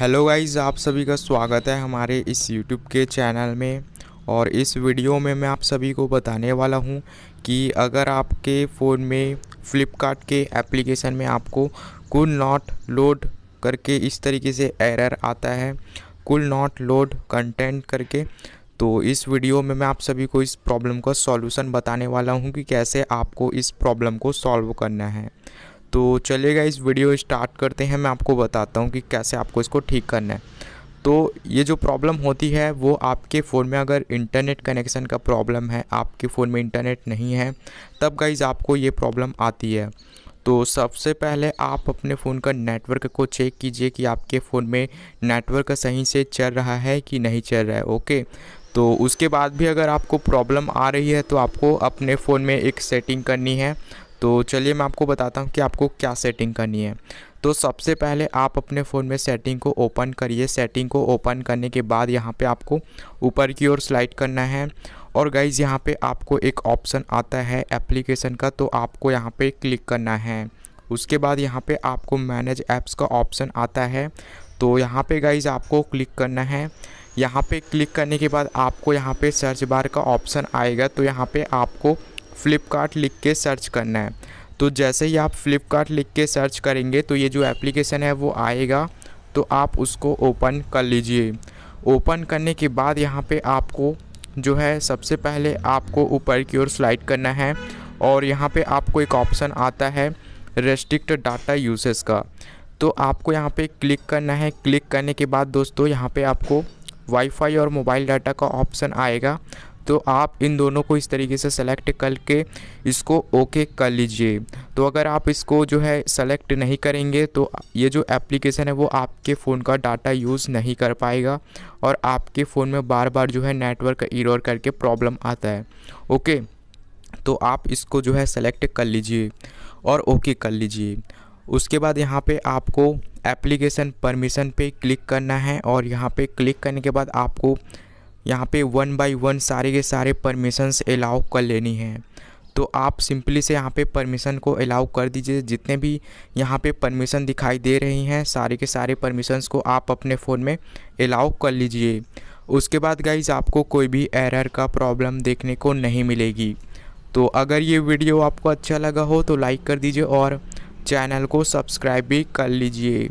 hello guys आप सभी का स्वागत है हमारे इस यूट्यूब के चैनल में और इस वीडियो में मैं आप सभी को बताने वाला हूं कि अगर आपके फ़ोन में फ़्लिपकार्ट के एप्लीकेशन में आपको कुल नॉट लोड करके इस तरीके से एरर आता है कुल नॉट लोड कंटेंट करके तो इस वीडियो में मैं आप सभी को इस प्रॉब्लम का सॉल्यूशन बताने वाला हूं कि कैसे आपको इस प्रॉब्लम को सॉल्व करना है तो चलेगा इस वीडियो स्टार्ट करते हैं मैं आपको बताता हूँ कि कैसे आपको इसको ठीक करना है तो ये जो प्रॉब्लम होती है वो आपके फ़ोन में अगर इंटरनेट कनेक्शन का प्रॉब्लम है आपके फ़ोन में इंटरनेट नहीं है तब गाइज़ आपको ये प्रॉब्लम आती है तो सबसे पहले आप अपने फ़ोन का नेटवर्क को चेक कीजिए कि आपके फ़ोन में नेटवर्क सही से चल रहा है कि नहीं चल रहा है ओके तो उसके बाद भी अगर आपको प्रॉब्लम आ रही है तो आपको अपने फ़ोन में एक सेटिंग करनी है तो चलिए मैं आपको बताता हूँ कि आपको क्या सेटिंग करनी है तो सबसे पहले आप अपने फ़ोन में सेटिंग को ओपन करिए सेटिंग को ओपन करने के बाद यहाँ पे आपको ऊपर की ओर स्लाइड करना है और गाइज़ यहाँ पे आपको एक ऑप्शन आता है एप्लीकेशन का तो आपको यहाँ पे क्लिक करना है उसके बाद यहाँ पे आपको मैनेज ऐप्स का ऑप्शन आता है तो यहाँ पे गाइज़ आपको क्लिक करना है यहाँ पे क्लिक करने के बाद आपको यहाँ पे सर्च बार का ऑप्शन आएगा तो यहाँ पे आपको फ़्लिपकार्ट लिख के सर्च करना है तो जैसे ही आप फ़्लिपकार्ट लिख के सर्च करेंगे तो ये जो एप्लीकेशन है वो आएगा तो आप उसको ओपन कर लीजिए ओपन करने के बाद यहाँ पे आपको जो है सबसे पहले आपको ऊपर की ओर स्लाइड करना है और यहाँ पे आपको एक ऑप्शन आता है रेस्ट्रिक्ट डाटा यूसेस का तो आपको यहाँ पे क्लिक करना है क्लिक करने के बाद दोस्तों यहाँ पे आपको वाईफाई और मोबाइल डाटा का ऑप्शन आएगा तो आप इन दोनों को इस तरीके से सेलेक्ट करके इसको ओके कर लीजिए तो अगर आप इसको जो है सेलेक्ट नहीं करेंगे तो ये जो एप्लीकेशन है वो आपके फ़ोन का डाटा यूज़ नहीं कर पाएगा और आपके फ़ोन में बार बार जो है नेटवर्क इरोर करके प्रॉब्लम आता है ओके तो आप इसको जो है सेलेक्ट कर लीजिए और ओके कर लीजिए उसके बाद यहाँ पे आपको एप्लीकेशन परमिशन पे क्लिक करना है और यहाँ पे क्लिक करने के बाद आपको यहाँ पे वन बाय वन सारे के सारे परमिशंस अलाउ कर लेनी है तो आप सिंपली से यहाँ पे परमिशन को अलाउ कर दीजिए जितने भी यहाँ पे परमिशन दिखाई दे रही हैं सारे के सारे परमिशंस को आप अपने फ़ोन में अलाउ कर लीजिए उसके बाद गाइज आपको कोई भी एरर का प्रॉब्लम देखने को नहीं मिलेगी तो अगर ये वीडियो आपको अच्छा लगा हो तो लाइक कर दीजिए और चैनल को सब्सक्राइब भी कर लीजिए